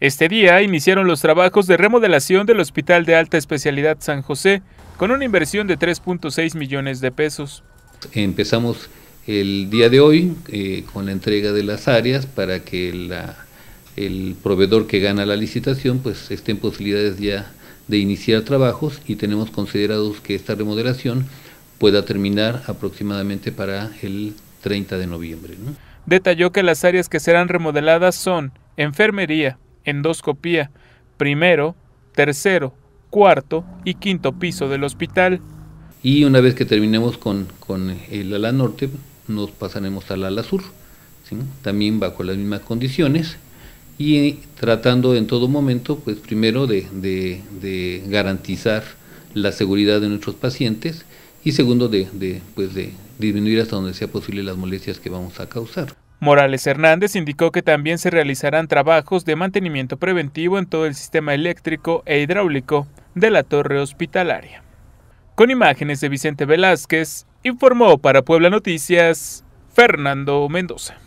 Este día iniciaron los trabajos de remodelación del Hospital de Alta Especialidad San José con una inversión de 3.6 millones de pesos. Empezamos el día de hoy eh, con la entrega de las áreas para que el proveedor que gana la licitación pues esté en posibilidades ya de iniciar trabajos y tenemos considerados que esta remodelación pueda terminar aproximadamente para el 30 de noviembre. Detalló que las áreas que serán remodeladas son enfermería, endoscopía, primero, tercero, cuarto y quinto piso del hospital. Y una vez que terminemos con, el ala norte, nos pasaremos al ala sur, también bajo las mismas condiciones y tratando en todo momento, pues primero de, garantizar la seguridad de nuestros pacientes y segundo de, pues, de disminuir hasta donde sea posible las molestias que vamos a causar. Morales Hernández indicó que también se realizarán trabajos de mantenimiento preventivo en todo el sistema eléctrico e hidráulico de la torre hospitalaria. Con imágenes de Vicente Velázquez, informó para Puebla Noticias Fernando Mendoza.